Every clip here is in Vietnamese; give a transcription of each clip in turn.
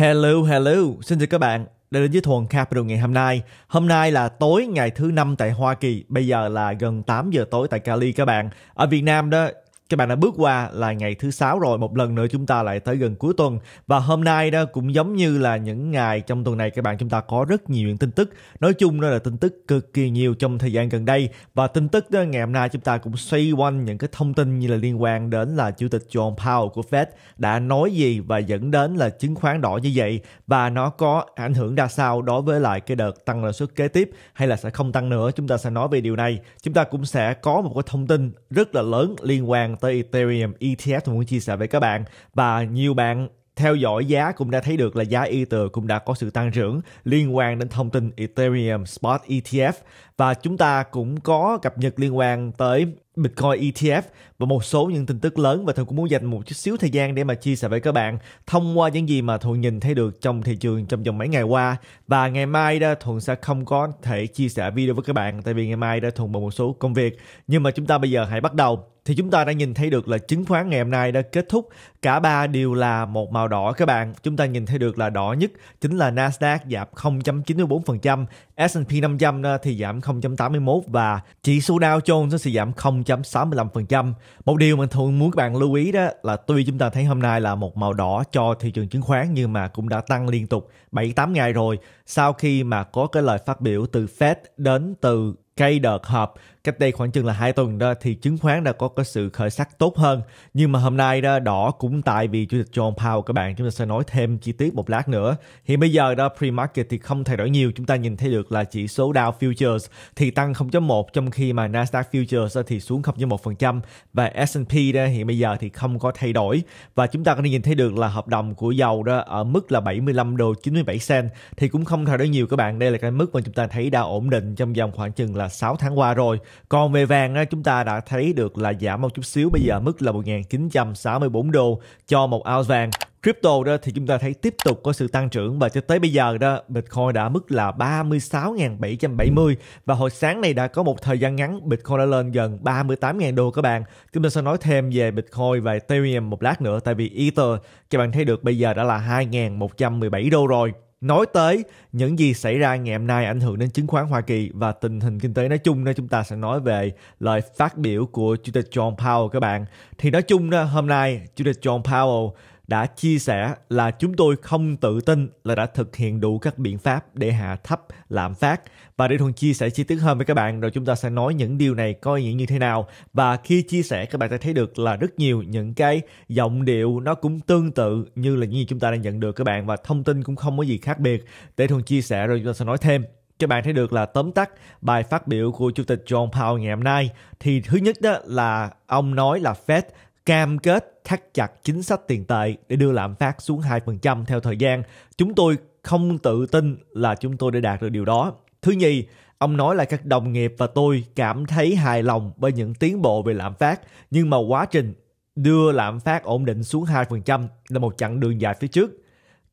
Hello, hello, xin chào các bạn đã đến với Thuần Capital ngày hôm nay. Hôm nay là tối ngày thứ năm tại Hoa Kỳ, bây giờ là gần 8 giờ tối tại Cali các bạn. Ở Việt Nam đó các bạn đã bước qua là ngày thứ sáu rồi một lần nữa chúng ta lại tới gần cuối tuần và hôm nay đó cũng giống như là những ngày trong tuần này các bạn chúng ta có rất nhiều những tin tức nói chung đó là tin tức cực kỳ nhiều trong thời gian gần đây và tin tức đó ngày hôm nay chúng ta cũng xoay quanh những cái thông tin như là liên quan đến là chủ tịch John Powell của Fed đã nói gì và dẫn đến là chứng khoán đỏ như vậy và nó có ảnh hưởng ra sao đối với lại cái đợt tăng lãi suất kế tiếp hay là sẽ không tăng nữa chúng ta sẽ nói về điều này chúng ta cũng sẽ có một cái thông tin rất là lớn liên quan tới Ethereum ETF tôi muốn chia sẻ với các bạn và nhiều bạn theo dõi giá cũng đã thấy được là giá Ether cũng đã có sự tăng trưởng liên quan đến thông tin Ethereum Spot ETF và chúng ta cũng có cập nhật liên quan tới Bitcoin ETF và một số những tin tức lớn và Thuận cũng muốn dành một chút xíu thời gian để mà chia sẻ với các bạn thông qua những gì mà Thuận nhìn thấy được trong thị trường trong vòng mấy ngày qua và ngày mai đó Thuận sẽ không có thể chia sẻ video với các bạn tại vì ngày mai đã Thuận bận một số công việc nhưng mà chúng ta bây giờ hãy bắt đầu thì chúng ta đã nhìn thấy được là chứng khoán ngày hôm nay đã kết thúc cả ba đều là một màu đỏ các bạn. Chúng ta nhìn thấy được là đỏ nhất chính là Nasdaq giảm 0.94%, S&P 500 thì giảm 0.81 và chỉ số Dow Jones sẽ giảm 0.65%. Một điều mà thường muốn các bạn lưu ý đó là tuy chúng ta thấy hôm nay là một màu đỏ cho thị trường chứng khoán nhưng mà cũng đã tăng liên tục 7-8 ngày rồi sau khi mà có cái lời phát biểu từ Fed đến từ cây đợt họp cách đây khoảng chừng là hai tuần đó thì chứng khoán đã có cái sự khởi sắc tốt hơn nhưng mà hôm nay đó đỏ cũng tại vì chủ tịch John Powell các bạn chúng ta sẽ nói thêm chi tiết một lát nữa hiện bây giờ đó pre market thì không thay đổi nhiều chúng ta nhìn thấy được là chỉ số Dow futures thì tăng 0.1 trong khi mà Nasdaq futures thì xuống 0.1% và S&P đó hiện bây giờ thì không có thay đổi và chúng ta có thể nhìn thấy được là hợp đồng của dầu đó ở mức là 75 đô 97 cent thì cũng không thay đổi nhiều các bạn đây là cái mức mà chúng ta thấy đã ổn định trong vòng khoảng chừng là 6 tháng qua rồi. Còn về vàng chúng ta đã thấy được là giảm một chút xíu bây giờ mức là 1.964 đô cho một ounce vàng. Crypto đó thì chúng ta thấy tiếp tục có sự tăng trưởng và cho tới bây giờ đó Bitcoin đã mức là 36.770 và hồi sáng này đã có một thời gian ngắn Bitcoin đã lên gần 38.000 đô các bạn. Chúng ta sẽ nói thêm về Bitcoin và Ethereum một lát nữa tại vì Ether các bạn thấy được bây giờ đã là 2.117 đô rồi nói tới những gì xảy ra ngày hôm nay ảnh hưởng đến chứng khoán Hoa Kỳ và tình hình kinh tế nói chung nên chúng ta sẽ nói về lời phát biểu của Chủ tịch John Powell các bạn. Thì nói chung đó, hôm nay Chủ tịch John Powell đã chia sẻ là chúng tôi không tự tin là đã thực hiện đủ các biện pháp để hạ thấp lạm phát và để thuần chia sẻ chi tiết hơn với các bạn rồi chúng ta sẽ nói những điều này coi nghĩa như thế nào và khi chia sẻ các bạn sẽ thấy được là rất nhiều những cái giọng điệu nó cũng tương tự như là những gì chúng ta đang nhận được các bạn và thông tin cũng không có gì khác biệt để thuần chia sẻ rồi chúng ta sẽ nói thêm cho bạn thấy được là tóm tắt bài phát biểu của chủ tịch John Powell ngày hôm nay thì thứ nhất đó là ông nói là Fed cam kết thắt chặt chính sách tiền tệ để đưa lạm phát xuống 2% theo thời gian. Chúng tôi không tự tin là chúng tôi đã đạt được điều đó. Thứ nhì, ông nói là các đồng nghiệp và tôi cảm thấy hài lòng bởi những tiến bộ về lạm phát, nhưng mà quá trình đưa lạm phát ổn định xuống 2% là một chặng đường dài phía trước.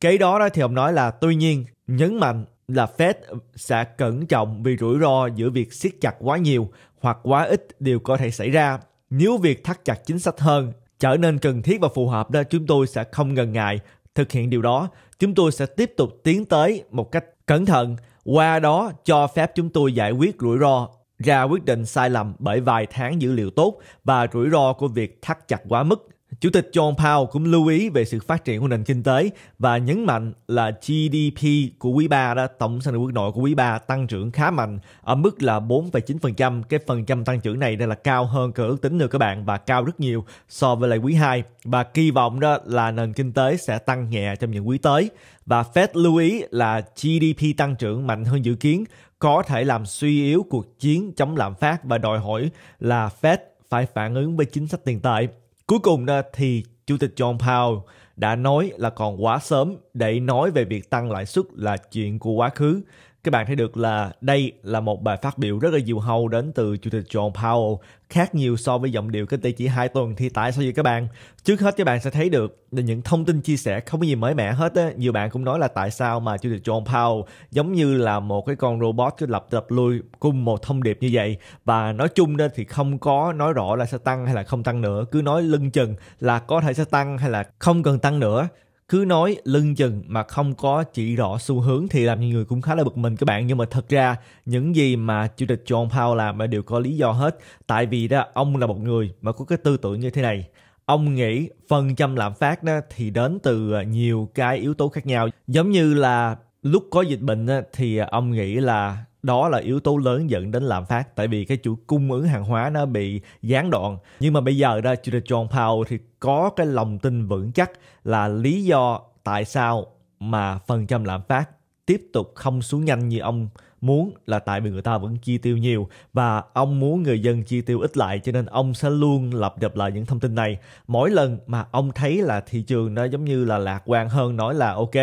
Cái đó, đó thì ông nói là tuy nhiên nhấn mạnh là Fed sẽ cẩn trọng vì rủi ro giữa việc siết chặt quá nhiều hoặc quá ít đều có thể xảy ra nếu việc thắt chặt chính sách hơn trở nên cần thiết và phù hợp đó, chúng tôi sẽ không ngần ngại thực hiện điều đó. Chúng tôi sẽ tiếp tục tiến tới một cách cẩn thận, qua đó cho phép chúng tôi giải quyết rủi ro ra quyết định sai lầm bởi vài tháng dữ liệu tốt và rủi ro của việc thắt chặt quá mức Chủ tịch John Powell cũng lưu ý về sự phát triển của nền kinh tế và nhấn mạnh là GDP của quý 3 đó, tổng sản lượng quốc nội của quý 3 tăng trưởng khá mạnh ở mức là 4,9%. Cái phần trăm tăng trưởng này đây là cao hơn cả ước tính nữa các bạn và cao rất nhiều so với lại quý 2 và kỳ vọng đó là nền kinh tế sẽ tăng nhẹ trong những quý tới. Và Fed lưu ý là GDP tăng trưởng mạnh hơn dự kiến có thể làm suy yếu cuộc chiến chống lạm phát và đòi hỏi là Fed phải phản ứng với chính sách tiền tệ. Cuối cùng thì Chủ tịch John Powell đã nói là còn quá sớm để nói về việc tăng lãi suất là chuyện của quá khứ các bạn thấy được là đây là một bài phát biểu rất là diều hâu đến từ chủ tịch John Powell khác nhiều so với giọng điệu kinh tế chỉ hai tuần thì tại sao vậy các bạn? Trước hết các bạn sẽ thấy được những thông tin chia sẻ không có gì mới mẻ hết á. Nhiều bạn cũng nói là tại sao mà chủ tịch John Powell giống như là một cái con robot cứ lập lập lui cùng một thông điệp như vậy và nói chung nên thì không có nói rõ là sẽ tăng hay là không tăng nữa cứ nói lưng chừng là có thể sẽ tăng hay là không cần tăng nữa cứ nói lưng chừng mà không có chỉ rõ xu hướng thì làm nhiều người cũng khá là bực mình các bạn nhưng mà thật ra những gì mà chủ tịch John Powell làm là đều có lý do hết tại vì đó ông là một người mà có cái tư tưởng như thế này ông nghĩ phần trăm lạm phát đó thì đến từ à, nhiều cái yếu tố khác nhau giống như là lúc có dịch bệnh thì à, ông nghĩ là đó là yếu tố lớn dẫn đến lạm phát tại vì cái chuỗi cung ứng hàng hóa nó bị gián đoạn nhưng mà bây giờ ra John Powell thì có cái lòng tin vững chắc là lý do tại sao mà phần trăm lạm phát tiếp tục không xuống nhanh như ông muốn là tại vì người ta vẫn chi tiêu nhiều và ông muốn người dân chi tiêu ít lại cho nên ông sẽ luôn lập đập lại những thông tin này mỗi lần mà ông thấy là thị trường nó giống như là lạc quan hơn nói là ok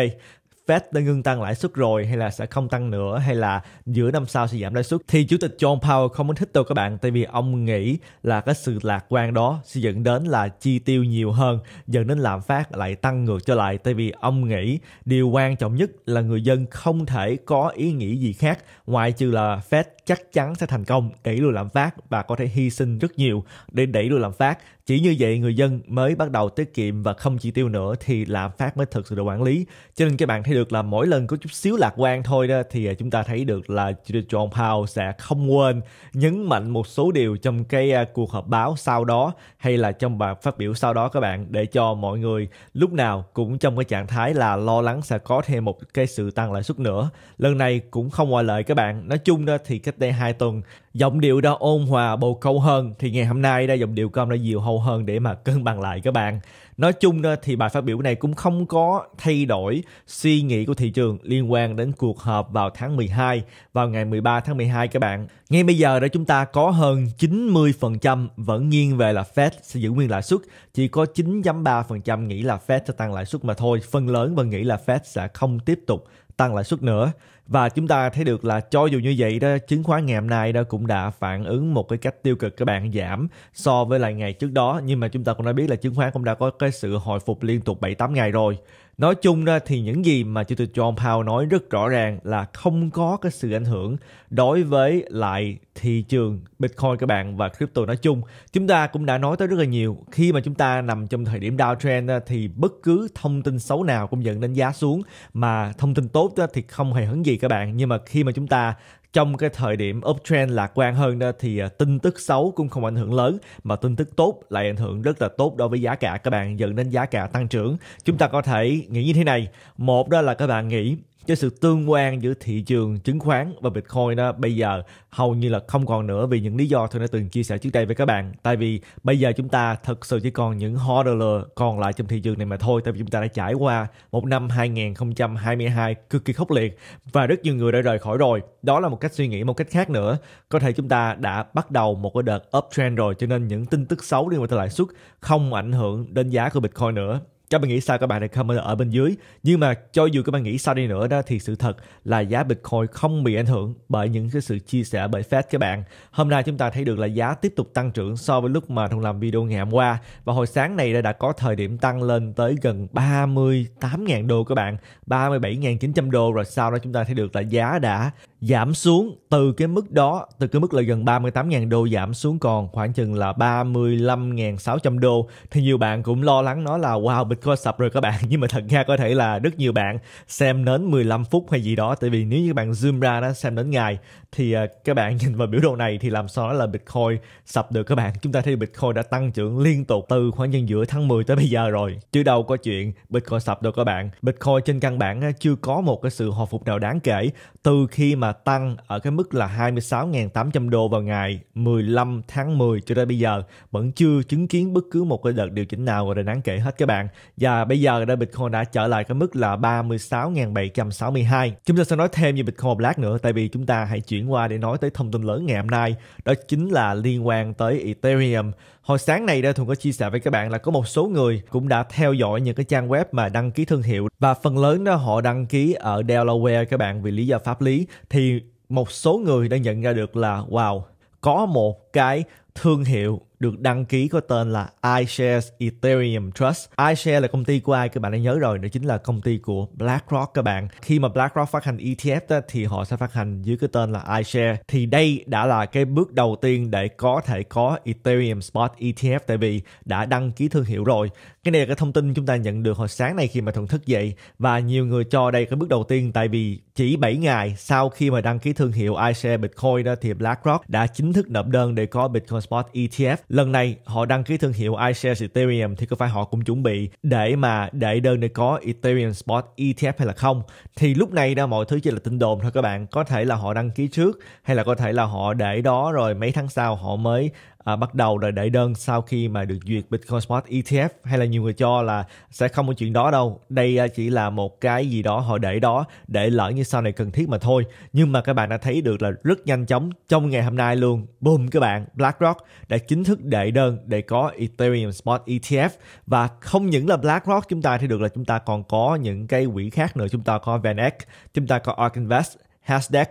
Fed đã ngưng tăng lãi suất rồi hay là sẽ không tăng nữa hay là giữa năm sau sẽ giảm lãi suất thì chủ tịch John Powell không muốn thích đâu các bạn tại vì ông nghĩ là cái sự lạc quan đó sẽ dẫn đến là chi tiêu nhiều hơn dẫn đến lạm phát lại tăng ngược trở lại tại vì ông nghĩ điều quan trọng nhất là người dân không thể có ý nghĩ gì khác ngoại trừ là Fed chắc chắn sẽ thành công đẩy lùi lạm phát và có thể hy sinh rất nhiều để đẩy lùi lạm phát. Chỉ như vậy người dân mới bắt đầu tiết kiệm và không chi tiêu nữa thì lạm phát mới thực sự được quản lý. Cho nên các bạn thấy được là mỗi lần có chút xíu lạc quan thôi đó thì à, chúng ta thấy được là John Powell sẽ không quên nhấn mạnh một số điều trong cái à, cuộc họp báo sau đó hay là trong bài phát biểu sau đó các bạn để cho mọi người lúc nào cũng trong cái trạng thái là lo lắng sẽ có thêm một cái sự tăng lãi suất nữa. Lần này cũng không ngoại lệ các bạn. Nói chung đó thì cái cách đây 2 tuần giọng điệu đã ôn hòa bầu câu hơn thì ngày hôm nay đây giọng điệu của ông đã dịu hậu hơn để mà cân bằng lại các bạn nói chung ờ, thì bài phát biểu này cũng không có thay đổi suy nghĩ của thị trường liên quan đến cuộc họp vào tháng 12 vào ngày 13 tháng 12 các bạn ngay bây giờ đã chúng ta có hơn 90% vẫn nghiêng về là Fed sẽ giữ nguyên lãi suất chỉ có 9.3% nghĩ là Fed sẽ tăng lãi suất mà thôi phần lớn vẫn nghĩ là Fed sẽ không tiếp tục tăng lãi suất nữa và chúng ta thấy được là cho dù như vậy đó chứng khoán ngày hôm nay đó cũng đã phản ứng một cái cách tiêu cực các bạn giảm so với lại ngày trước đó nhưng mà chúng ta cũng đã biết là chứng khoán cũng đã có cái sự hồi phục liên tục 7 8 ngày rồi Nói chung ra thì những gì mà Chủ tịch John Powell nói rất rõ ràng là không có cái sự ảnh hưởng đối với lại thị trường Bitcoin các bạn và crypto nói chung. Chúng ta cũng đã nói tới rất là nhiều. Khi mà chúng ta nằm trong thời điểm downtrend thì bất cứ thông tin xấu nào cũng dẫn đến giá xuống mà thông tin tốt thì không hề hứng gì các bạn. Nhưng mà khi mà chúng ta trong cái thời điểm uptrend lạc quan hơn đó thì à, tin tức xấu cũng không ảnh hưởng lớn mà tin tức tốt lại ảnh hưởng rất là tốt đối với giá cả các bạn dẫn đến giá cả tăng trưởng chúng ta có thể nghĩ như thế này một đó là các bạn nghĩ cho sự tương quan giữa thị trường chứng khoán và Bitcoin đó bây giờ hầu như là không còn nữa vì những lý do tôi đã từng chia sẻ trước đây với các bạn. Tại vì bây giờ chúng ta thật sự chỉ còn những hodler còn lại trong thị trường này mà thôi. Tại vì chúng ta đã trải qua một năm 2022 cực kỳ khốc liệt và rất nhiều người đã rời khỏi rồi. Đó là một cách suy nghĩ một cách khác nữa. Có thể chúng ta đã bắt đầu một cái đợt uptrend rồi cho nên những tin tức xấu liên quan tới lãi suất không ảnh hưởng đến giá của Bitcoin nữa các bạn nghĩ sao các bạn hãy comment ở bên dưới nhưng mà cho dù các bạn nghĩ sao đi nữa đó thì sự thật là giá bitcoin không bị ảnh hưởng bởi những cái sự chia sẻ bởi fed các bạn hôm nay chúng ta thấy được là giá tiếp tục tăng trưởng so với lúc mà thùng làm video ngày hôm qua và hồi sáng này đã có thời điểm tăng lên tới gần 38.000 đô các bạn 37.900 đô rồi sau đó chúng ta thấy được là giá đã giảm xuống từ cái mức đó, từ cái mức là gần 38.000 đô giảm xuống còn khoảng chừng là 35.600 đô. Thì nhiều bạn cũng lo lắng nó là wow Bitcoin sập rồi các bạn. Nhưng mà thật ra có thể là rất nhiều bạn xem đến 15 phút hay gì đó. Tại vì nếu như bạn zoom ra đó xem đến ngày thì à, các bạn nhìn vào biểu đồ này thì làm sao đó là Bitcoin sập được các bạn. Chúng ta thấy Bitcoin đã tăng trưởng liên tục từ khoảng nhân giữa tháng 10 tới bây giờ rồi. Chứ đâu có chuyện Bitcoin sập được các bạn. Bitcoin trên căn bản à, chưa có một cái sự hồi phục nào đáng kể từ khi mà tăng ở cái mức là 26.800 đô vào ngày 15 tháng 10 cho tới bây giờ vẫn chưa chứng kiến bất cứ một cái đợt điều chỉnh nào là đáng kể hết các bạn. Và bây giờ đây Bitcoin đã trở lại cái mức là 36.762. Chúng ta sẽ nói thêm về Bitcoin một lát nữa tại vì chúng ta hãy chuyển chuyển qua để nói tới thông tin lớn ngày hôm nay đó chính là liên quan tới Ethereum. Hồi sáng này đây Thuận có chia sẻ với các bạn là có một số người cũng đã theo dõi những cái trang web mà đăng ký thương hiệu và phần lớn đó họ đăng ký ở Delaware các bạn vì lý do pháp lý thì một số người đã nhận ra được là wow có một cái thương hiệu được đăng ký có tên là iShares Ethereum Trust. iShares là công ty của ai các bạn đã nhớ rồi, đó chính là công ty của BlackRock các bạn. Khi mà BlackRock phát hành ETF đó, thì họ sẽ phát hành dưới cái tên là iShares. Thì đây đã là cái bước đầu tiên để có thể có Ethereum Spot ETF tại vì đã đăng ký thương hiệu rồi. Cái này là cái thông tin chúng ta nhận được hồi sáng nay khi mà thuận thức dậy và nhiều người cho đây cái bước đầu tiên tại vì chỉ 7 ngày sau khi mà đăng ký thương hiệu iShares Bitcoin đó thì BlackRock đã chính thức nộp đơn để có Bitcoin Spot ETF lần này họ đăng ký thương hiệu iShares Ethereum thì có phải họ cũng chuẩn bị để mà để đơn để có Ethereum Spot ETF hay là không thì lúc này ra mọi thứ chỉ là tin đồn thôi các bạn có thể là họ đăng ký trước hay là có thể là họ để đó rồi mấy tháng sau họ mới à, bắt đầu rồi đẩy đơn sau khi mà được duyệt Bitcoin Spot ETF hay là nhiều người cho là sẽ không có chuyện đó đâu đây à, chỉ là một cái gì đó họ để đó để lỡ như sau này cần thiết mà thôi nhưng mà các bạn đã thấy được là rất nhanh chóng trong ngày hôm nay luôn boom các bạn BlackRock đã chính thức đẩy đơn để có Ethereum Spot ETF và không những là BlackRock chúng ta thì được là chúng ta còn có những cái quỹ khác nữa chúng ta có VanEck chúng ta có Ark Invest Hasdex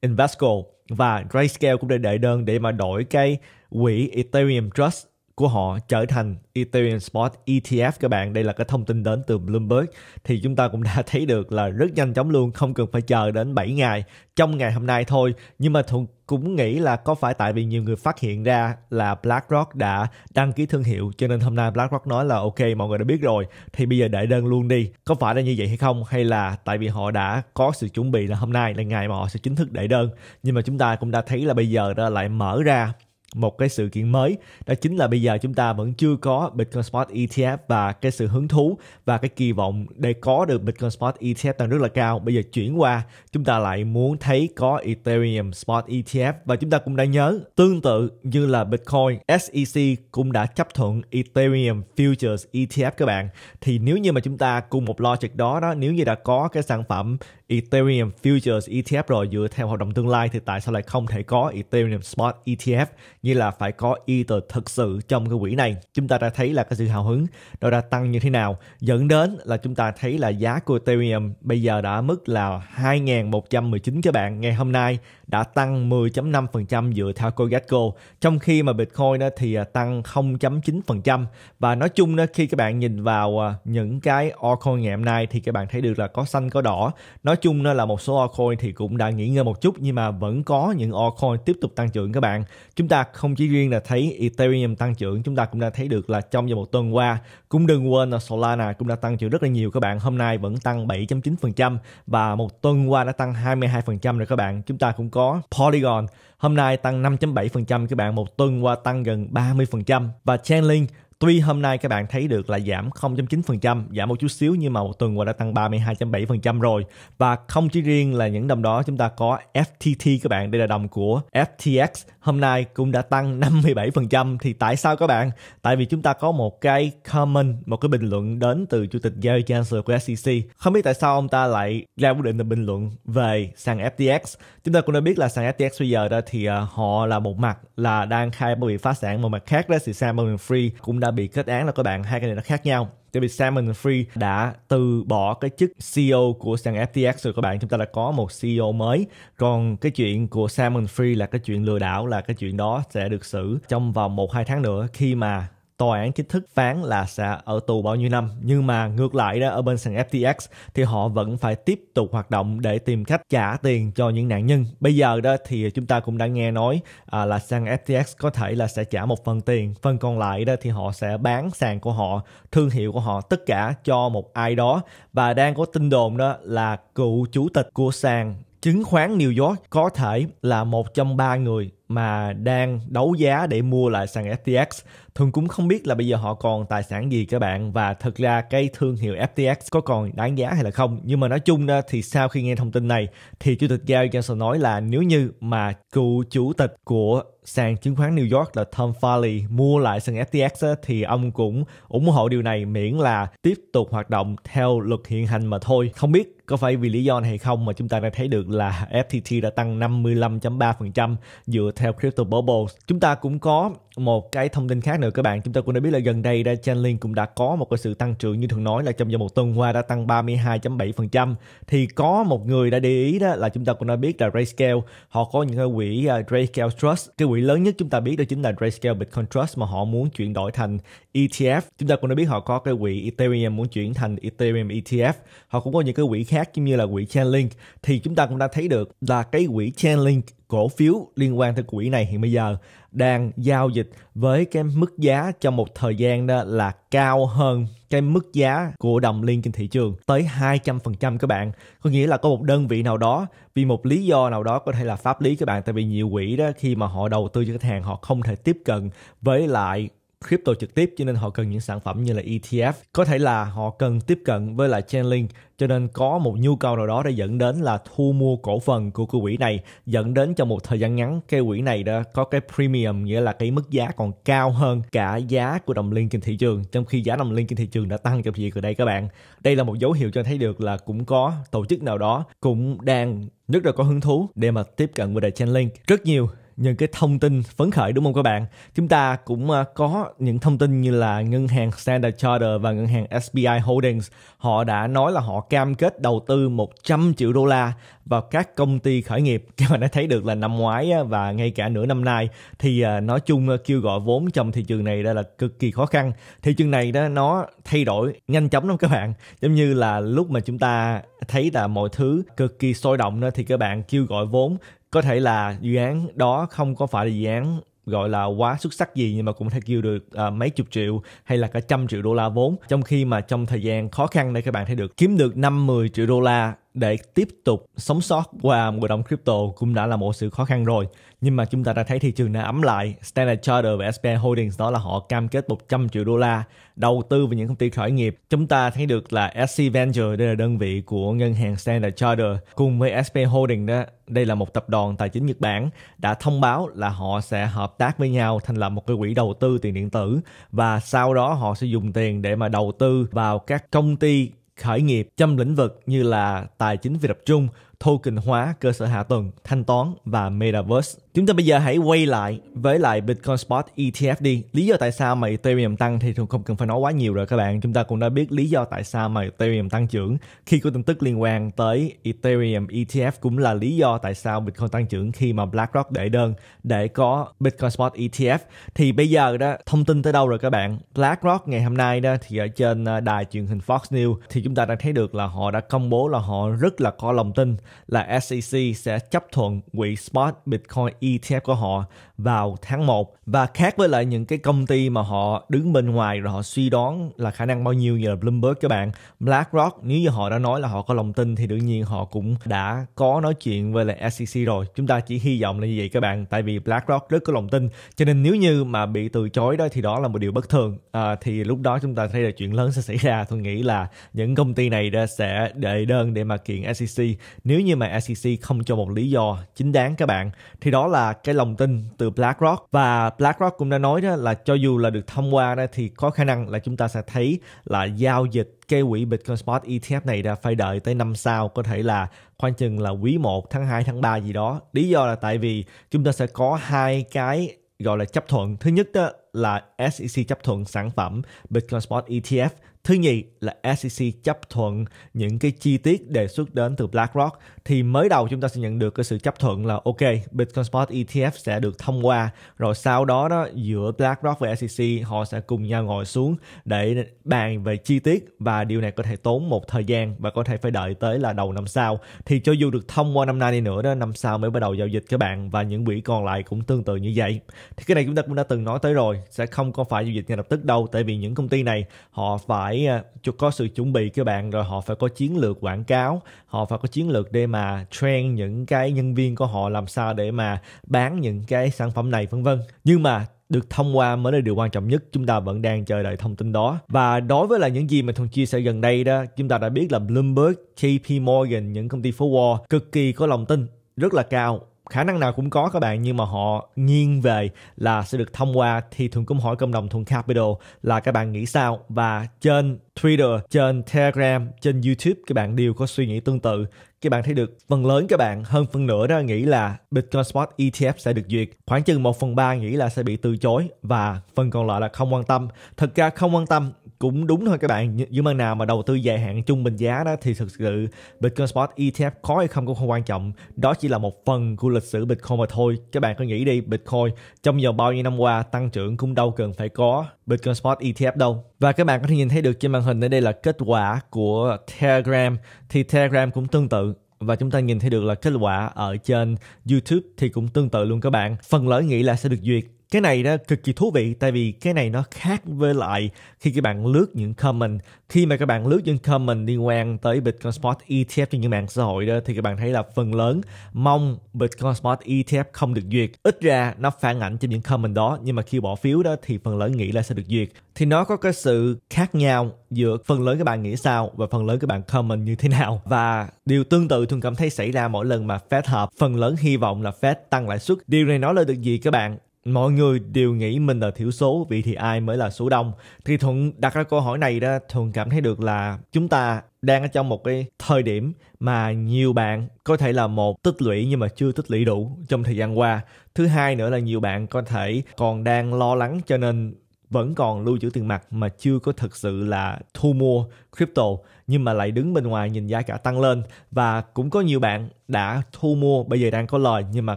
Invesco và Grayscale cũng đã đẩy đơn để mà đổi cái quỹ Ethereum Trust của họ trở thành Ethereum Spot ETF các bạn. Đây là cái thông tin đến từ Bloomberg. Thì chúng ta cũng đã thấy được là rất nhanh chóng luôn, không cần phải chờ đến 7 ngày trong ngày hôm nay thôi. Nhưng mà Thuận cũng nghĩ là có phải tại vì nhiều người phát hiện ra là BlackRock đã đăng ký thương hiệu cho nên hôm nay BlackRock nói là ok mọi người đã biết rồi thì bây giờ để đơn luôn đi. Có phải là như vậy hay không hay là tại vì họ đã có sự chuẩn bị là hôm nay là ngày mà họ sẽ chính thức để đơn. Nhưng mà chúng ta cũng đã thấy là bây giờ đó lại mở ra một cái sự kiện mới đó chính là bây giờ chúng ta vẫn chưa có Bitcoin Spot ETF và cái sự hứng thú và cái kỳ vọng để có được Bitcoin Spot ETF đang rất là cao bây giờ chuyển qua chúng ta lại muốn thấy có Ethereum Spot ETF và chúng ta cũng đã nhớ tương tự như là Bitcoin SEC cũng đã chấp thuận Ethereum Futures ETF các bạn thì nếu như mà chúng ta cùng một logic đó đó nếu như đã có cái sản phẩm Ethereum Futures ETF rồi dựa theo hoạt động tương lai thì tại sao lại không thể có Ethereum Spot ETF như là phải có y ether thực sự trong cái quỹ này chúng ta đã thấy là cái sự hào hứng nó đã tăng như thế nào dẫn đến là chúng ta thấy là giá của Ethereum bây giờ đã mức là 2.119 các bạn ngày hôm nay đã tăng 10.5% dựa theo CoinGecko, trong khi mà Bitcoin thì à, tăng 0.9%. Và nói chung khi các bạn nhìn vào à, những cái altcoin ngày hôm nay thì các bạn thấy được là có xanh có đỏ. Nói chung là một số altcoin thì cũng đã nghỉ ngơi một chút nhưng mà vẫn có những altcoin tiếp tục tăng trưởng các bạn. Chúng ta không chỉ riêng là thấy Ethereum tăng trưởng, chúng ta cũng đã thấy được là trong vòng một tuần qua cũng đừng quên là Solana cũng đã tăng trưởng rất là nhiều các bạn. Hôm nay vẫn tăng 7.9% và một tuần qua đã tăng 22% rồi các bạn. Chúng ta cũng có có Polygon hôm nay tăng 5.7% các bạn một tuần qua tăng gần 30% và Chainlink Tuy hôm nay các bạn thấy được là giảm 0.9%, giảm một chút xíu nhưng mà một tuần qua đã tăng 32.7% rồi. Và không chỉ riêng là những đồng đó chúng ta có FTT các bạn, đây là đồng của FTX hôm nay cũng đã tăng 57% thì tại sao các bạn? Tại vì chúng ta có một cái comment, một cái bình luận đến từ chủ tịch Gary Gensler của SEC. Không biết tại sao ông ta lại ra quyết định là bình luận về sàn FTX. Chúng ta cũng đã biết là sàn FTX bây giờ đó thì à, họ là một mặt là đang khai bảo bị phá sản, một mặt khác đó thì Sam Bankman-Fried cũng đã bị kết án là các bạn hai cái này nó khác nhau tại vì Simon Free đã từ bỏ cái chức CEO của sàn FTX rồi các bạn chúng ta đã có một CEO mới còn cái chuyện của Simon Free là cái chuyện lừa đảo là cái chuyện đó sẽ được xử trong vòng một hai tháng nữa khi mà tòa án chính thức phán là sẽ ở tù bao nhiêu năm nhưng mà ngược lại đó ở bên sàn FTX thì họ vẫn phải tiếp tục hoạt động để tìm cách trả tiền cho những nạn nhân bây giờ đó thì chúng ta cũng đã nghe nói à, là sàn FTX có thể là sẽ trả một phần tiền phần còn lại đó thì họ sẽ bán sàn của họ thương hiệu của họ tất cả cho một ai đó và đang có tin đồn đó là cựu chủ tịch của sàn chứng khoán New York có thể là một trong ba người mà đang đấu giá để mua lại sàn FTX. Thường cũng không biết là bây giờ họ còn tài sản gì các bạn và thật ra cái thương hiệu FTX có còn đáng giá hay là không. Nhưng mà nói chung ra thì sau khi nghe thông tin này thì chủ tịch Gary Johnson nói là nếu như mà cựu chủ tịch của sàn chứng khoán New York là Tom Farley mua lại sàn FTX á, thì ông cũng ủng hộ điều này miễn là tiếp tục hoạt động theo luật hiện hành mà thôi. Không biết có phải vì lý do này hay không mà chúng ta đã thấy được là FTT đã tăng 55.3% dựa theo Crypto Bubbles. Chúng ta cũng có một cái thông tin khác nữa các bạn. Chúng ta cũng đã biết là gần đây ra Chainlink cũng đã có một cái sự tăng trưởng như thường nói là trong vòng một tuần qua đã tăng 32.7%. Thì có một người đã để ý đó là chúng ta cũng đã biết là RayScale, họ có những cái quỹ à, RayScale Trust. Cái quỹ lớn nhất chúng ta biết đó chính là RayScale Bitcoin Trust mà họ muốn chuyển đổi thành ETF. Chúng ta cũng đã biết họ có cái quỹ Ethereum muốn chuyển thành Ethereum ETF. Họ cũng có những cái quỹ khác giống như là quỹ Chainlink. Thì chúng ta cũng đã thấy được là cái quỹ Chainlink cổ phiếu liên quan tới quỹ này hiện bây giờ đang giao dịch với cái mức giá trong một thời gian đó là cao hơn cái mức giá của đồng liên trên thị trường tới 200% các bạn. Có nghĩa là có một đơn vị nào đó vì một lý do nào đó có thể là pháp lý các bạn tại vì nhiều quỹ đó khi mà họ đầu tư cho khách hàng họ không thể tiếp cận với lại crypto trực tiếp cho nên họ cần những sản phẩm như là ETF có thể là họ cần tiếp cận với lại Chainlink cho nên có một nhu cầu nào đó để dẫn đến là thu mua cổ phần của cái quỹ này dẫn đến trong một thời gian ngắn cái quỹ này đã có cái premium nghĩa là cái mức giá còn cao hơn cả giá của đồng liên trên thị trường trong khi giá đồng liên trên thị trường đã tăng trong gì gần đây các bạn đây là một dấu hiệu cho thấy được là cũng có tổ chức nào đó cũng đang rất là có hứng thú để mà tiếp cận với đại Chainlink rất nhiều những cái thông tin phấn khởi đúng không các bạn? Chúng ta cũng à, có những thông tin như là ngân hàng Standard Charter và ngân hàng SBI Holdings họ đã nói là họ cam kết đầu tư 100 triệu đô la vào các công ty khởi nghiệp. Các bạn đã thấy được là năm ngoái và ngay cả nửa năm nay thì à, nói chung à, kêu gọi vốn trong thị trường này đây là cực kỳ khó khăn. Thị trường này đó nó thay đổi nhanh chóng lắm các bạn. Giống như là lúc mà chúng ta thấy là mọi thứ cực kỳ sôi động đó thì các bạn kêu gọi vốn có thể là dự án đó không có phải là dự án gọi là quá xuất sắc gì nhưng mà cũng thể kêu được à, mấy chục triệu hay là cả trăm triệu đô la vốn trong khi mà trong thời gian khó khăn này các bạn thấy được kiếm được năm mười triệu đô la để tiếp tục sống sót qua một đồng crypto cũng đã là một sự khó khăn rồi. Nhưng mà chúng ta đã thấy thị trường đã ấm lại. Standard Charter và SBI Holdings đó là họ cam kết 100 triệu đô la đầu tư vào những công ty khởi nghiệp. Chúng ta thấy được là SC Venture, đây là đơn vị của ngân hàng Standard Charter cùng với SBI Holdings đó đây là một tập đoàn tài chính Nhật Bản đã thông báo là họ sẽ hợp tác với nhau thành lập một cái quỹ đầu tư tiền điện tử và sau đó họ sẽ dùng tiền để mà đầu tư vào các công ty khởi nghiệp trong lĩnh vực như là tài chính phi tập trung token hóa cơ sở hạ tầng, thanh toán và metaverse. Chúng ta bây giờ hãy quay lại với lại Bitcoin Spot ETF đi. Lý do tại sao mà Ethereum tăng thì thường không cần phải nói quá nhiều rồi các bạn. Chúng ta cũng đã biết lý do tại sao mà Ethereum tăng trưởng. Khi có tin tức liên quan tới Ethereum ETF cũng là lý do tại sao Bitcoin tăng trưởng khi mà BlackRock để đơn để có Bitcoin Spot ETF. Thì bây giờ đó thông tin tới đâu rồi các bạn? BlackRock ngày hôm nay đó thì ở trên ờ, đài truyền hình Fox News thì chúng ta đã thấy được là họ đã công bố là họ rất là có lòng tin là SEC sẽ chấp thuận quỹ spot Bitcoin ETF của họ vào tháng 1 và khác với lại những cái công ty mà họ đứng bên ngoài rồi họ suy đoán là khả năng bao nhiêu như là Bloomberg các bạn BlackRock nếu như họ đã nói là họ có lòng tin thì đương nhiên họ cũng đã có nói chuyện với lại SEC rồi chúng ta chỉ hy vọng là như vậy các bạn tại vì BlackRock rất có lòng tin cho nên nếu như mà bị từ chối đó thì đó là một điều bất thường à, thì lúc đó chúng ta thấy là chuyện lớn sẽ xảy ra tôi nghĩ là những công ty này đã sẽ đệ đơn để mà kiện SEC nếu như mà SEC không cho một lý do chính đáng các bạn thì đó là cái lòng tin từ BlackRock và BlackRock cũng đã nói đó là cho dù là được thông qua đó thì có khả năng là chúng ta sẽ thấy là giao dịch cái quỹ Bitcoin Spot ETF này đã phải đợi tới năm sau có thể là khoảng chừng là quý 1, tháng 2, tháng 3 gì đó. Lý do là tại vì chúng ta sẽ có hai cái gọi là chấp thuận. Thứ nhất đó là SEC chấp thuận sản phẩm Bitcoin Spot ETF Thứ nhì là SEC chấp thuận những cái chi tiết đề xuất đến từ BlackRock thì mới đầu chúng ta sẽ nhận được cái sự chấp thuận là ok Bitcoin Spot ETF sẽ được thông qua rồi sau đó đó giữa BlackRock và SEC họ sẽ cùng nhau ngồi xuống để bàn về chi tiết và điều này có thể tốn một thời gian và có thể phải đợi tới là đầu năm sau thì cho dù được thông qua năm nay đi nữa đó năm sau mới bắt đầu giao dịch các bạn và những quỹ còn lại cũng tương tự như vậy thì cái này chúng ta cũng đã từng nói tới rồi sẽ không có phải giao dịch ngay lập tức đâu tại vì những công ty này họ phải phải à, có sự chuẩn bị các bạn rồi họ phải có chiến lược quảng cáo họ phải có chiến lược để mà train những cái nhân viên của họ làm sao để mà bán những cái sản phẩm này vân vân nhưng mà được thông qua mới là điều quan trọng nhất chúng ta vẫn đang chờ đợi thông tin đó và đối với là những gì mà thường chia sẻ gần đây đó chúng ta đã biết là Bloomberg, JP Morgan những công ty phố Wall cực kỳ có lòng tin rất là cao khả năng nào cũng có các bạn nhưng mà họ nghiêng về là sẽ được thông qua thì thường cũng hỏi cộng đồng thuận capital là các bạn nghĩ sao và trên Twitter, trên Telegram, trên YouTube các bạn đều có suy nghĩ tương tự. Các bạn thấy được phần lớn các bạn hơn phân nửa đó nghĩ là Bitcoin Spot ETF sẽ được duyệt. Khoảng chừng 1 phần 3 nghĩ là sẽ bị từ chối và phần còn lại là không quan tâm. Thật ra không quan tâm cũng đúng thôi các bạn nhưng mà nào mà đầu tư dài hạn trung bình giá đó thì thực sự Bitcoin Spot ETF có hay không cũng không quan trọng đó chỉ là một phần của lịch sử Bitcoin mà thôi các bạn cứ nghĩ đi Bitcoin trong vòng bao nhiêu năm qua tăng trưởng cũng đâu cần phải có Bitcoin Spot ETF đâu và các bạn có thể nhìn thấy được trên màn hình hình ở đây là kết quả của Telegram thì Telegram cũng tương tự và chúng ta nhìn thấy được là kết quả ở trên YouTube thì cũng tương tự luôn các bạn. Phần lỗi nghĩ là sẽ được duyệt cái này nó cực kỳ thú vị tại vì cái này nó khác với lại khi các bạn lướt những comment khi mà các bạn lướt những comment liên quan tới Bitcoin Spot ETF trên những mạng xã hội đó thì các bạn thấy là phần lớn mong Bitcoin Spot ETF không được duyệt ít ra nó phản ảnh trên những comment đó nhưng mà khi bỏ phiếu đó thì phần lớn nghĩ là sẽ được duyệt thì nó có cái sự khác nhau giữa phần lớn các bạn nghĩ sao và phần lớn các bạn comment như thế nào và điều tương tự thường cảm thấy xảy ra mỗi lần mà Fed họp phần lớn hy vọng là Fed tăng lãi suất điều này nói lên được gì các bạn mọi người đều nghĩ mình là thiểu số vì thì ai mới là số đông thì thuận đặt ra câu hỏi này đó thuận cảm thấy được là chúng ta đang ở trong một cái thời điểm mà nhiều bạn có thể là một tích lũy nhưng mà chưa tích lũy đủ trong thời gian qua thứ hai nữa là nhiều bạn có thể còn đang lo lắng cho nên vẫn còn lưu trữ tiền mặt mà chưa có thực sự là thu mua crypto nhưng mà lại đứng bên ngoài nhìn giá cả tăng lên và cũng có nhiều bạn đã thu mua bây giờ đang có lời nhưng mà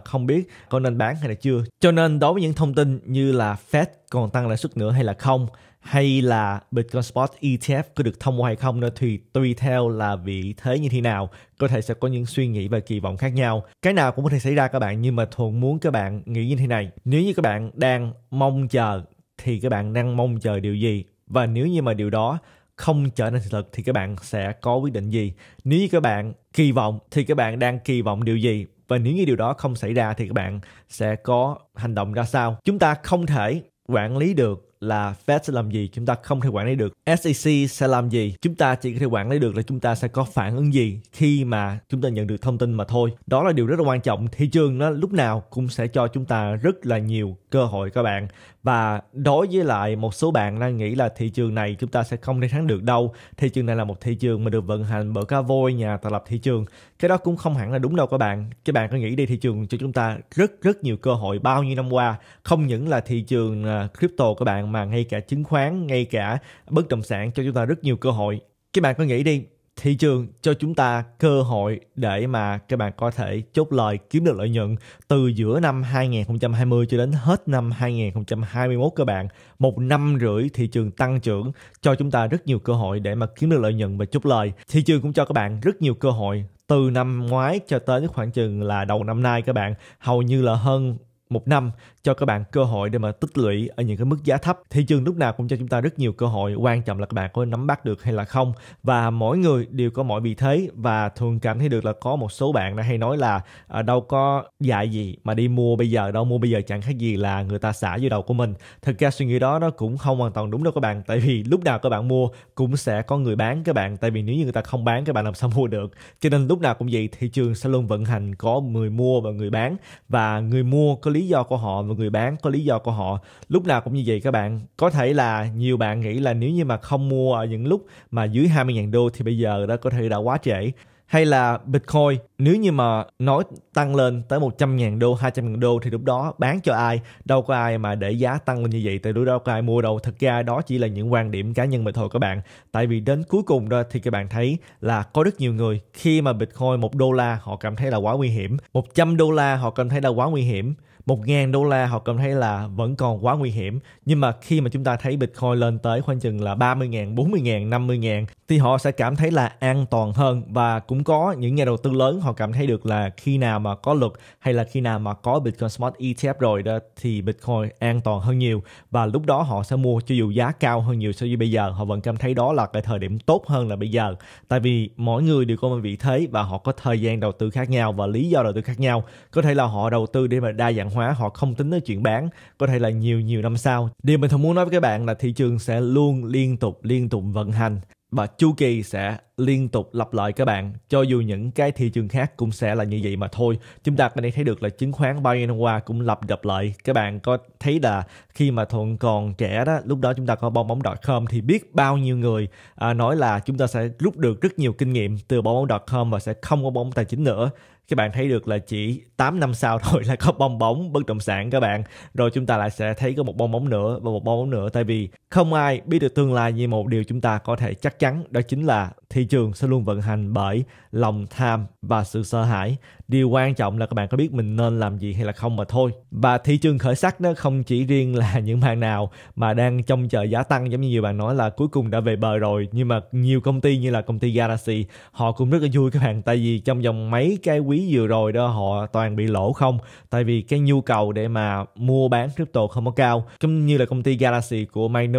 không biết có nên bán hay là chưa cho nên đối với những thông tin như là Fed còn tăng lãi suất nữa hay là không hay là Bitcoin Spot ETF có được thông qua hay không nữa thì tùy theo là vị thế như thế nào có thể sẽ có những suy nghĩ và kỳ vọng khác nhau cái nào cũng có thể xảy ra các bạn nhưng mà thuận muốn các bạn nghĩ như thế này nếu như các bạn đang mong chờ thì các bạn đang mong chờ điều gì và nếu như mà điều đó không trở nên sự thật thì các bạn sẽ có quyết định gì nếu như các bạn kỳ vọng thì các bạn đang kỳ vọng điều gì và nếu như điều đó không xảy ra thì các bạn sẽ có hành động ra sao chúng ta không thể quản lý được là Fed sẽ làm gì chúng ta không thể quản lý được SEC sẽ làm gì chúng ta chỉ có thể quản lý được là chúng ta sẽ có phản ứng gì khi mà chúng ta nhận được thông tin mà thôi đó là điều rất là quan trọng thị trường nó lúc nào cũng sẽ cho chúng ta rất là nhiều cơ hội các bạn và đối với lại một số bạn đang nghĩ là thị trường này chúng ta sẽ không thể thắng được đâu thị trường này là một thị trường mà được vận hành bởi cá voi nhà tạo lập thị trường cái đó cũng không hẳn là đúng đâu các bạn các bạn có nghĩ đi thị trường cho chúng ta rất rất nhiều cơ hội bao nhiêu năm qua không những là thị trường à, crypto các bạn mà ngay cả chứng khoán ngay cả bất động sản cho chúng ta rất nhiều cơ hội các bạn có nghĩ đi thị trường cho chúng ta cơ hội để mà các bạn có thể chốt lời kiếm được lợi nhuận từ giữa năm 2020 cho đến hết năm 2021 các bạn. Một năm rưỡi thị trường tăng trưởng cho chúng ta rất nhiều cơ hội để mà kiếm được lợi nhuận và chốt lời. Thị trường cũng cho các bạn rất nhiều cơ hội từ năm ngoái cho tới khoảng chừng là đầu năm nay các bạn. Hầu như là hơn một năm cho các bạn cơ hội để mà tích lũy ở những cái mức giá thấp thị trường lúc nào cũng cho chúng ta rất nhiều cơ hội quan trọng là các bạn có nắm bắt được hay là không và mỗi người đều có mọi vị thế và thường cảm thấy được là có một số bạn đã hay nói là à, đâu có dạy gì mà đi mua bây giờ đâu mua bây giờ chẳng khác gì là người ta xả vô đầu của mình thực ra suy nghĩ đó nó cũng không hoàn toàn đúng đâu các bạn tại vì lúc nào các bạn mua cũng sẽ có người bán các bạn tại vì nếu như người ta không bán các bạn làm sao mua được cho nên lúc nào cũng vậy thị trường sẽ luôn vận hành có người mua và người bán và người mua có lý do của họ và và người bán có lý do của họ lúc nào cũng như vậy các bạn có thể là nhiều bạn nghĩ là nếu như mà không mua ở những lúc mà dưới 20.000 đô thì bây giờ đã có thể đã quá trễ hay là Bitcoin nếu như mà nói tăng lên tới 100.000 đô, 200.000 đô thì lúc đó bán cho ai, đâu có ai mà để giá tăng lên như vậy tại lúc đó có ai mua đâu. Thật ra đó chỉ là những quan điểm cá nhân mà thôi các bạn. Tại vì đến cuối cùng đó thì các bạn thấy là có rất nhiều người khi mà Bitcoin 1 đô la họ cảm thấy là quá nguy hiểm, 100 đô la họ cảm thấy là quá nguy hiểm. 1.000 đô la họ cảm thấy là vẫn còn quá nguy hiểm. Nhưng mà khi mà chúng ta thấy Bitcoin lên tới khoảng chừng là 30.000, 40.000, 50.000 thì họ sẽ cảm thấy là an toàn hơn và cũng có những nhà đầu tư lớn họ cảm thấy được là khi nào mà có luật hay là khi nào mà có Bitcoin Smart ETF rồi đó thì Bitcoin an toàn hơn nhiều và lúc đó họ sẽ mua cho dù giá cao hơn nhiều so với bây giờ họ vẫn cảm thấy đó là cái thời điểm tốt hơn là bây giờ tại vì mỗi người đều có một vị thế và họ có thời gian đầu tư khác nhau và lý do đầu tư khác nhau có thể là họ đầu tư để mà đa dạng hóa họ không tính tới chuyện bán có thể là nhiều nhiều năm sau điều mình thường muốn nói với các bạn là thị trường sẽ luôn liên tục liên tục vận hành và chu kỳ sẽ liên tục lặp lại các bạn cho dù những cái thị trường khác cũng sẽ là như vậy mà thôi chúng ta có thể thấy được là chứng khoán bao nhiêu năm qua cũng lặp lặp lại các bạn có thấy là khi mà thuận còn trẻ đó lúc đó chúng ta có bong bóng com thì biết bao nhiêu người à, nói là chúng ta sẽ rút được rất nhiều kinh nghiệm từ bong bóng com và sẽ không có bóng tài chính nữa các bạn thấy được là chỉ 8 năm sau thôi là có bong bóng bất động sản các bạn rồi chúng ta lại sẽ thấy có một bong bóng nữa và một bong bóng nữa tại vì không ai biết được tương lai như một điều chúng ta có thể chắc chắn đó chính là thị trường sẽ luôn vận hành bởi lòng tham và sự sợ hãi điều quan trọng là các bạn có biết mình nên làm gì hay là không mà thôi và thị trường khởi sắc nó không chỉ riêng là những bạn nào mà đang trong chờ giá tăng giống như nhiều bạn nói là cuối cùng đã về bờ rồi nhưng mà nhiều công ty như là công ty Galaxy họ cũng rất là vui các bạn tại vì trong vòng mấy cái quý vừa rồi đó họ toàn bị lỗ không tại vì cái nhu cầu để mà mua bán crypto không có cao cũng như là công ty Galaxy của Mike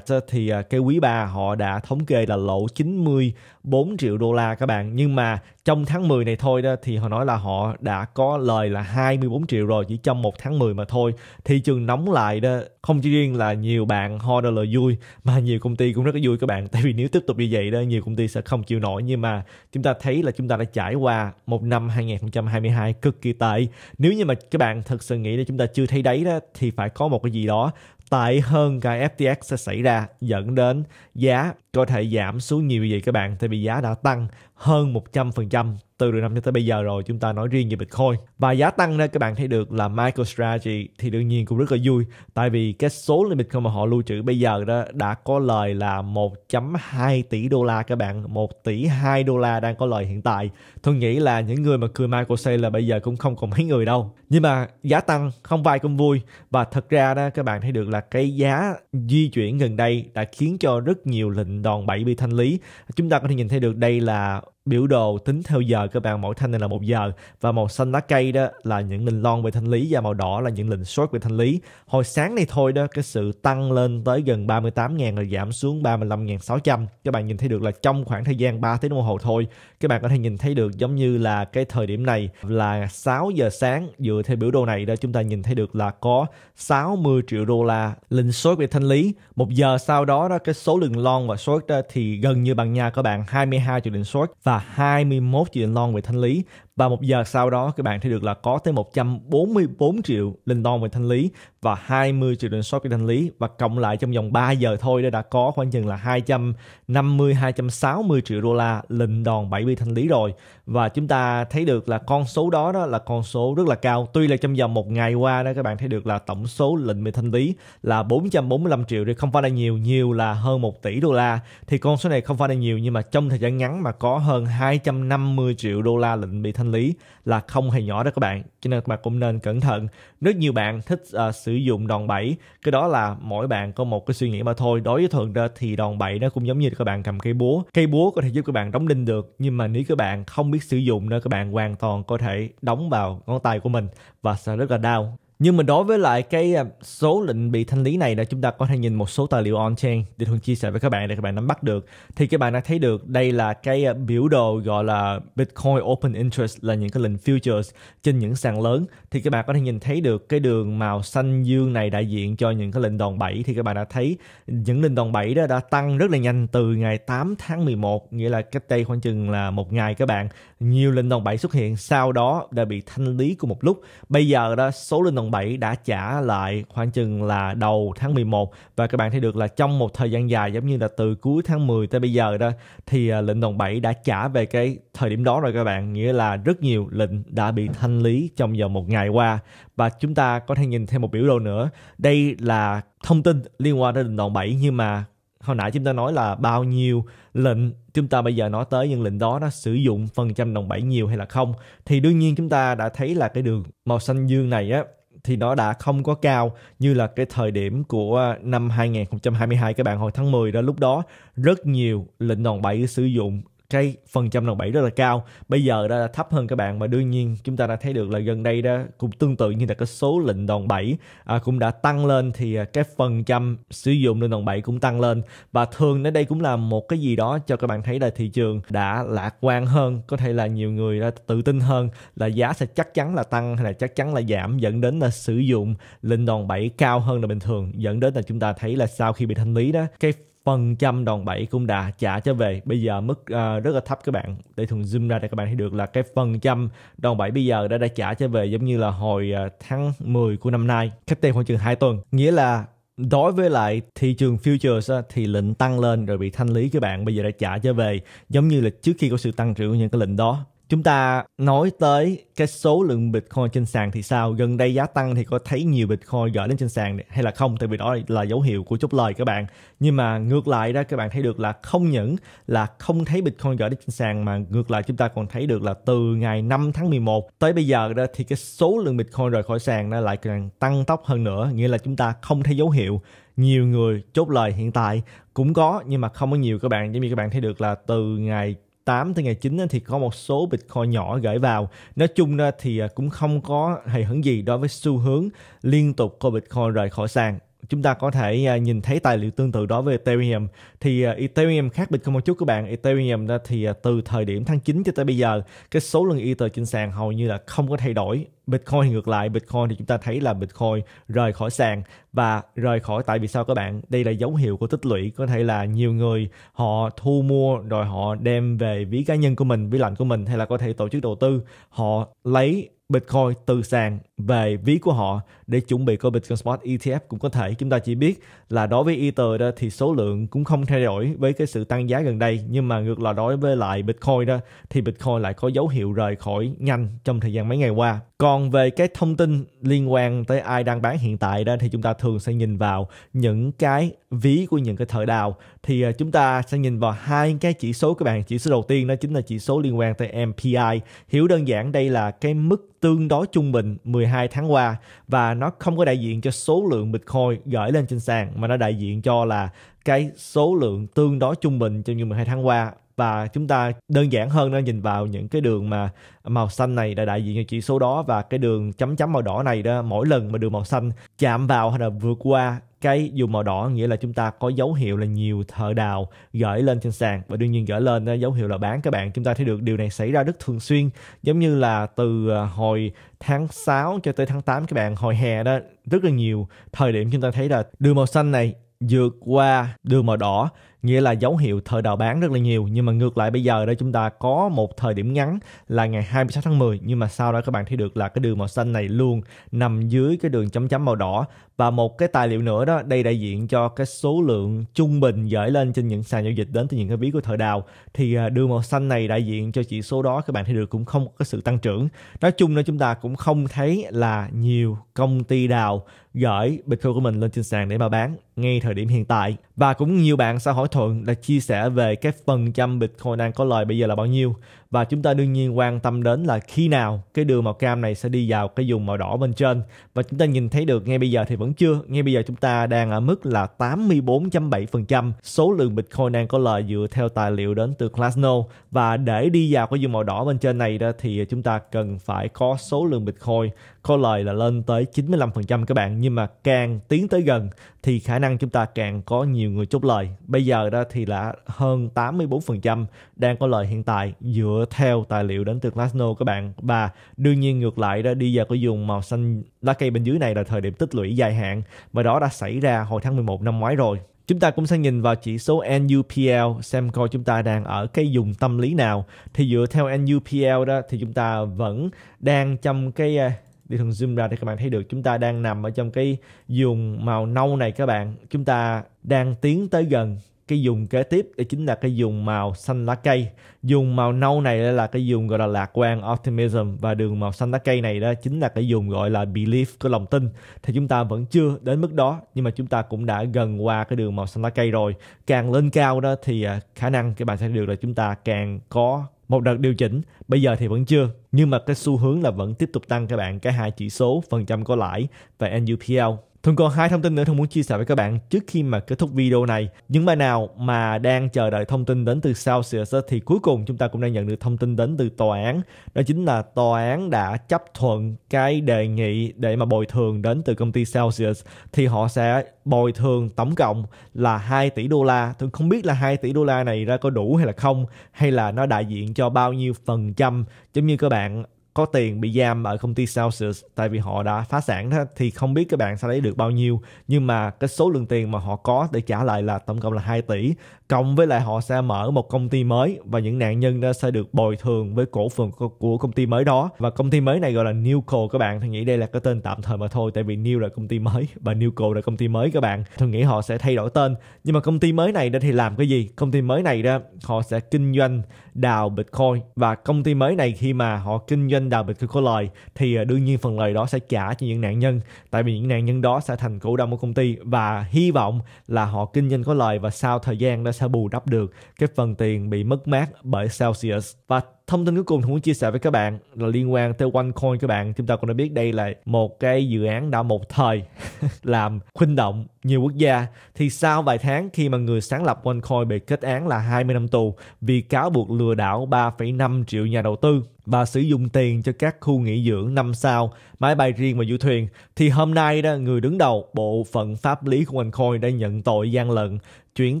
thì à, cái quý ba họ đã thống kê là lỗ 94 triệu đô la các bạn nhưng mà trong tháng 10 này thôi đó thì họ nói là họ đã có lời là 24 triệu rồi chỉ trong một tháng 10 mà thôi thị trường nóng lại đó không chỉ riêng là nhiều bạn ho đô lời vui mà nhiều công ty cũng rất là vui các bạn tại vì nếu tiếp tục như vậy đó nhiều công ty sẽ không chịu nổi nhưng mà chúng ta thấy là chúng ta đã trải qua một năm 2022 cực kỳ tệ nếu như mà các bạn thật sự nghĩ là chúng ta chưa thấy đấy đó thì phải có một cái gì đó tệ hơn cả FTX sẽ xảy ra dẫn đến giá có thể giảm xuống nhiều như vậy các bạn tại vì giá đã tăng hơn 100% từ đầu năm cho tới bây giờ rồi chúng ta nói riêng về Bitcoin và giá tăng đây các bạn thấy được là MicroStrategy thì đương nhiên cũng rất là vui tại vì cái số lượng Bitcoin mà họ lưu trữ bây giờ đó đã có lời là 1.2 tỷ đô la các bạn 1 tỷ 2 đô la đang có lời hiện tại tôi nghĩ là những người mà cười Michael là bây giờ cũng không còn mấy người đâu nhưng mà giá tăng không vai cũng vui và thật ra đó các bạn thấy được là cái giá di chuyển gần đây đã khiến cho rất nhiều lệnh đòn bẩy bị thanh lý chúng ta có thể nhìn thấy được đây là biểu đồ tính theo giờ các bạn mỗi thanh này là một giờ và màu xanh lá cây đó là những linh lon về thanh lý và màu đỏ là những lệnh short về thanh lý hồi sáng này thôi đó cái sự tăng lên tới gần 38.000 rồi giảm xuống 35.600 các bạn nhìn thấy được là trong khoảng thời gian 3 tiếng đồng hồ thôi các bạn có thể nhìn thấy được giống như là cái thời điểm này là 6 giờ sáng dựa theo biểu đồ này đó chúng ta nhìn thấy được là có 60 triệu đô la lệnh short về thanh lý một giờ sau đó đó cái số lượng lon và short thì gần như bằng nhau các bạn 22 triệu lệnh short và là 21 triệu tiền lon về thanh lý và một giờ sau đó các bạn thấy được là có tới 144 triệu linh non về thanh lý và 20 triệu short về thanh lý và cộng lại trong vòng 3 giờ thôi đã, có khoảng chừng là 250 260 triệu đô la linh đòn 7 bi thanh lý rồi và chúng ta thấy được là con số đó đó là con số rất là cao tuy là trong vòng một ngày qua đó các bạn thấy được là tổng số lệnh bị thanh lý là 445 triệu thì không phải là nhiều nhiều là hơn 1 tỷ đô la thì con số này không phải là nhiều nhưng mà trong thời gian ngắn mà có hơn 250 triệu đô la lệnh bị thanh thanh lý là không hề nhỏ đó các bạn cho nên các bạn cũng nên cẩn thận rất nhiều bạn thích uh, sử dụng đòn bẩy cái đó là mỗi bạn có một cái suy nghĩ mà thôi đối với thường ra thì đòn bẩy nó cũng giống như các bạn cầm cây búa cây búa có thể giúp các bạn đóng đinh được nhưng mà nếu các bạn không biết sử dụng nữa các bạn hoàn toàn có thể đóng vào ngón tay của mình và sẽ rất là đau nhưng mà đối với lại cái à, số lệnh bị thanh lý này là chúng ta có thể nhìn một số tài liệu on-chain để thường chia sẻ với các bạn để các bạn nắm bắt được. Thì các bạn đã thấy được đây là cái à, biểu đồ gọi là Bitcoin Open Interest là những cái lệnh futures trên những sàn lớn. Thì các bạn có thể nhìn thấy được cái đường màu xanh dương này đại diện cho những cái lệnh đòn bẩy. Thì các bạn đã thấy những lệnh đòn bẩy đó đã tăng rất là nhanh từ ngày 8 tháng 11, nghĩa là cách đây khoảng chừng là một ngày các bạn. Nhiều lệnh đòn bẩy xuất hiện sau đó đã bị thanh lý của một lúc. Bây giờ đó số lệnh đòn lần 7 đã trả lại khoảng chừng là đầu tháng 11 và các bạn thấy được là trong một thời gian dài giống như là từ cuối tháng 10 tới bây giờ đó thì à, lệnh đồng 7 đã trả về cái thời điểm đó rồi các bạn nghĩa là rất nhiều lệnh đã bị thanh lý trong vòng một ngày qua và chúng ta có thể nhìn thêm một biểu đồ nữa đây là thông tin liên quan đến lệnh đồng 7 nhưng mà hồi nãy chúng ta nói là bao nhiêu lệnh chúng ta bây giờ nói tới những lệnh đó nó sử dụng phần trăm đồng bảy nhiều hay là không thì đương nhiên chúng ta đã thấy là cái đường màu xanh dương này á thì nó đã không có cao như là cái thời điểm của à, năm 2022 các bạn hồi tháng 10 đó lúc đó rất nhiều lệnh đòn bẩy sử dụng cái phần trăm đồng bảy rất là cao bây giờ đã là thấp hơn các bạn mà đương nhiên chúng ta đã thấy được là gần đây đó cũng tương tự như là cái số lệnh đòn bảy à, cũng đã tăng lên thì à, cái phần trăm sử dụng lên đòn bảy cũng tăng lên và thường đến đây cũng là một cái gì đó cho các bạn thấy là thị trường đã lạc quan hơn có thể là nhiều người đã tự tin hơn là giá sẽ chắc chắn là tăng hay là chắc chắn là giảm dẫn đến là sử dụng lệnh đòn bảy cao hơn là bình thường dẫn đến là chúng ta thấy là sau khi bị thanh lý đó cái phần trăm đòn bẩy cũng đã trả cho về bây giờ mức uh, rất là thấp các bạn để thường zoom ra để các bạn thấy được là cái phần trăm đòn bẩy bây giờ đã đã trả cho về giống như là hồi uh, tháng 10 của năm nay cách đây khoảng chừng 2 tuần nghĩa là đối với lại thị trường futures á, thì lệnh tăng lên rồi bị thanh lý các bạn bây giờ đã trả cho về giống như là trước khi có sự tăng trưởng của những cái lệnh đó Chúng ta nói tới cái số lượng Bitcoin trên sàn thì sao? Gần đây giá tăng thì có thấy nhiều Bitcoin gửi đến trên sàn hay là không? Tại vì đó là dấu hiệu của chốt lời các bạn. Nhưng mà ngược lại ra các bạn thấy được là không những là không thấy Bitcoin gửi đến trên sàn mà ngược lại chúng ta còn thấy được là từ ngày 5 tháng 11 tới bây giờ đó thì cái số lượng Bitcoin rời khỏi sàn nó lại càng tăng tốc hơn nữa. Nghĩa là chúng ta không thấy dấu hiệu nhiều người chốt lời hiện tại cũng có nhưng mà không có nhiều các bạn giống như các bạn thấy được là từ ngày 8 tới ngày 9 thì có một số Bitcoin nhỏ gửi vào. Nói chung thì à, cũng không có hề hứng gì đối với xu hướng liên tục của Bitcoin rời khỏi sàn chúng ta có thể à, nhìn thấy tài liệu tương tự đó về Ethereum thì à, Ethereum khác biệt hơn một chút các bạn Ethereum đó thì à, từ thời điểm tháng 9 cho tới bây giờ cái số lượng Ether trên sàn hầu như là không có thay đổi Bitcoin thì ngược lại Bitcoin thì chúng ta thấy là Bitcoin rời khỏi sàn và rời khỏi tại vì sao các bạn đây là dấu hiệu của tích lũy có thể là nhiều người họ thu mua rồi họ đem về ví cá nhân của mình ví lạnh của mình hay là có thể tổ chức đầu tư họ lấy Bitcoin từ sàn về ví của họ để chuẩn bị coi Bitcoin Spot ETF cũng có thể chúng ta chỉ biết là đối với Ether đó thì số lượng cũng không thay đổi với cái sự tăng giá gần đây nhưng mà ngược lại đối với lại Bitcoin đó thì Bitcoin lại có dấu hiệu rời khỏi nhanh trong thời gian mấy ngày qua còn về cái thông tin liên quan tới ai đang bán hiện tại đó thì chúng ta thường sẽ nhìn vào những cái ví của những cái thợ đào thì à, chúng ta sẽ nhìn vào hai cái chỉ số các bạn chỉ số đầu tiên đó chính là chỉ số liên quan tới MPI hiểu đơn giản đây là cái mức tương đối trung bình 12 tháng qua và nó không có đại diện cho số lượng Bitcoin gửi lên trên sàn mà nó đại diện cho là cái số lượng tương đối trung bình trong những 12 tháng qua và chúng ta đơn giản hơn nó nhìn vào những cái đường mà màu xanh này đã đại diện cho chỉ số đó và cái đường chấm chấm màu đỏ này đó mỗi lần mà đường màu xanh chạm vào hay là vượt qua cái dù màu đỏ nghĩa là chúng ta có dấu hiệu là nhiều thợ đào gửi lên trên sàn và đương nhiên gửi lên dấu hiệu là bán các bạn chúng ta thấy được điều này xảy ra rất thường xuyên giống như là từ à, hồi tháng 6 cho tới tháng 8 các bạn hồi hè đó rất là nhiều thời điểm chúng ta thấy là đường màu xanh này vượt qua đường màu đỏ nghĩa là dấu hiệu thời đào bán rất là nhiều nhưng mà ngược lại bây giờ đây chúng ta có một thời điểm ngắn là ngày 26 tháng 10 nhưng mà sau đó các bạn thấy được là cái đường màu xanh này luôn nằm dưới cái đường chấm chấm màu đỏ và một cái tài liệu nữa đó đây đại diện cho cái số lượng trung bình dởi lên trên những sàn giao dịch đến từ những cái ví của thời đào thì à, đường màu xanh này đại diện cho chỉ số đó các bạn thấy được cũng không có sự tăng trưởng nói chung là chúng ta cũng không thấy là nhiều công ty đào gửi bitcoin của mình lên trên sàn để mà bán ngay thời điểm hiện tại và cũng nhiều bạn sẽ hỏi Thuận đã chia sẻ về cái phần trăm Bitcoin đang có lời bây giờ là bao nhiêu và chúng ta đương nhiên quan tâm đến là khi nào cái đường màu cam này sẽ đi vào cái vùng màu đỏ bên trên và chúng ta nhìn thấy được ngay bây giờ thì vẫn chưa ngay bây giờ chúng ta đang ở mức là 84.7% số lượng Bitcoin đang có lời dựa theo tài liệu đến từ Glassnode và để đi vào cái vùng màu đỏ bên trên này đó thì chúng ta cần phải có số lượng Bitcoin có lời là lên tới 95% các bạn nhưng mà càng tiến tới gần thì khả năng chúng ta càng có nhiều người chốt lời bây giờ đó thì là hơn 84% đang có lời hiện tại dựa theo tài liệu đến từ Glasno các bạn và đương nhiên ngược lại đó đi giờ có dùng màu xanh lá cây bên dưới này là thời điểm tích lũy dài hạn và đó đã xảy ra hồi tháng 11 năm ngoái rồi Chúng ta cũng sẽ nhìn vào chỉ số NUPL xem coi chúng ta đang ở cái vùng tâm lý nào. Thì dựa theo NUPL đó thì chúng ta vẫn đang trong cái à, đi thường zoom ra để các bạn thấy được chúng ta đang nằm ở trong cái vùng màu nâu này các bạn. Chúng ta đang tiến tới gần cái dùng kế tiếp đó chính là cái dùng màu xanh lá cây dùng màu nâu này là cái dùng gọi là lạc quan optimism và đường màu xanh lá cây này đó chính là cái dùng gọi là belief của lòng tin thì chúng ta vẫn chưa đến mức đó nhưng mà chúng ta cũng đã gần qua cái đường màu xanh lá cây rồi càng lên cao đó thì à, khả năng các bạn sẽ được là chúng ta càng có một đợt điều chỉnh bây giờ thì vẫn chưa nhưng mà cái xu hướng là vẫn tiếp tục tăng các bạn cái hai chỉ số phần trăm có lãi và NUPL Thường còn hai thông tin nữa Thường muốn chia sẻ với các bạn trước khi mà kết thúc video này. Những bạn nào mà đang chờ đợi thông tin đến từ Celsius thì cuối cùng chúng ta cũng đang nhận được thông tin đến từ tòa án. Đó chính là tòa án đã chấp thuận cái đề nghị để mà bồi thường đến từ công ty Celsius thì họ sẽ bồi thường tổng cộng là 2 tỷ đô la. Thường không biết là 2 tỷ đô la này ra có đủ hay là không hay là nó đại diện cho bao nhiêu phần trăm giống như các bạn có tiền bị giam ở công ty Celsius tại vì họ đã phá sản đó, thì không biết các bạn sẽ lấy được bao nhiêu nhưng mà cái số lượng tiền mà họ có để trả lại là tổng cộng là 2 tỷ cộng với lại họ sẽ mở một công ty mới và những nạn nhân đó sẽ được bồi thường với cổ phần của công ty mới đó và công ty mới này gọi là Newco các bạn tôi nghĩ đây là cái tên tạm thời mà thôi tại vì New là công ty mới và Newco là công ty mới các bạn tôi nghĩ họ sẽ thay đổi tên nhưng mà công ty mới này đó thì làm cái gì công ty mới này đó họ sẽ kinh doanh đào Bitcoin và công ty mới này khi mà họ kinh doanh đào Bitcoin có lời thì à, đương nhiên phần lời đó sẽ trả cho những nạn nhân tại vì những nạn nhân đó sẽ thành cổ đông của công ty và hy vọng là họ kinh doanh có lời và sau thời gian nó sẽ bù đắp được cái phần tiền bị mất mát bởi Celsius và thông tin cuối cùng muốn chia sẻ với các bạn là liên quan tới OneCoin các bạn chúng ta cũng đã biết đây là một cái dự án đã một thời làm khuynh động nhiều quốc gia thì sau vài tháng khi mà người sáng lập OneCoin bị kết án là 20 năm tù vì cáo buộc lừa đảo 3,5 triệu nhà đầu tư và sử dụng tiền cho các khu nghỉ dưỡng năm sao, máy bay riêng và du thuyền thì hôm nay đó người đứng đầu bộ phận pháp lý của OneCoin đã nhận tội gian lận chuyển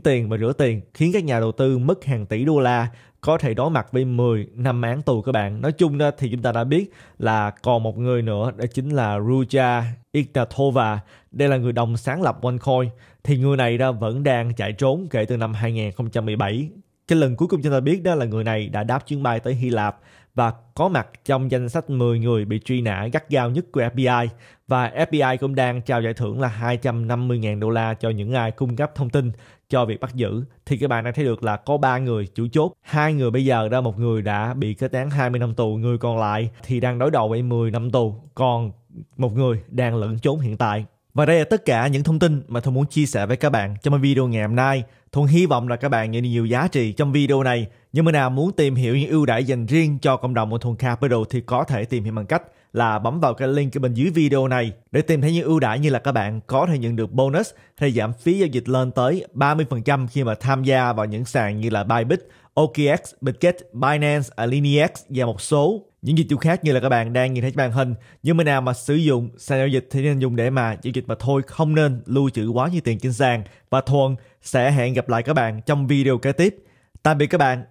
tiền và rửa tiền khiến các nhà đầu tư mất hàng tỷ đô la có thể đối mặt với 10 năm án tù các bạn. Nói chung đó thì chúng ta đã biết là còn một người nữa đó chính là Ruja Ignatova. Đây là người đồng sáng lập OneCoin. Thì người này đó vẫn đang chạy trốn kể từ năm 2017. Cái lần cuối cùng chúng ta biết đó là người này đã đáp chuyến bay tới Hy Lạp và có mặt trong danh sách 10 người bị truy nã gắt gao nhất của FBI và FBI cũng đang trao giải thưởng là 250.000 đô la cho những ai cung cấp thông tin cho việc bắt giữ thì các bạn đã thấy được là có ba người chủ chốt hai người bây giờ ra một người đã bị kết án 20 năm tù người còn lại thì đang đối đầu với 10 năm tù còn một người đang lẫn trốn hiện tại và đây là tất cả những thông tin mà tôi muốn chia sẻ với các bạn trong video ngày hôm nay. Thuận hy vọng là các bạn nhận được nhiều giá trị trong video này. Nhưng mà nào muốn tìm hiểu những ưu đãi dành riêng cho cộng đồng của Thuận Capital thì có thể tìm hiểu bằng cách là bấm vào cái link ở bên dưới video này để tìm thấy những ưu đãi như là các bạn có thể nhận được bonus hay giảm phí giao dịch lên tới 30% khi mà tham gia vào những sàn như là Bybit, OKX, Bitget, Binance, Alinex và một số những dịch vụ khác như là các bạn đang nhìn thấy trên màn hình nhưng mà nào mà sử dụng sàn giao dịch thì nên dùng để mà giao dịch mà thôi không nên lưu trữ quá nhiều tiền trên sàn và thuần sẽ hẹn gặp lại các bạn trong video kế tiếp tạm biệt các bạn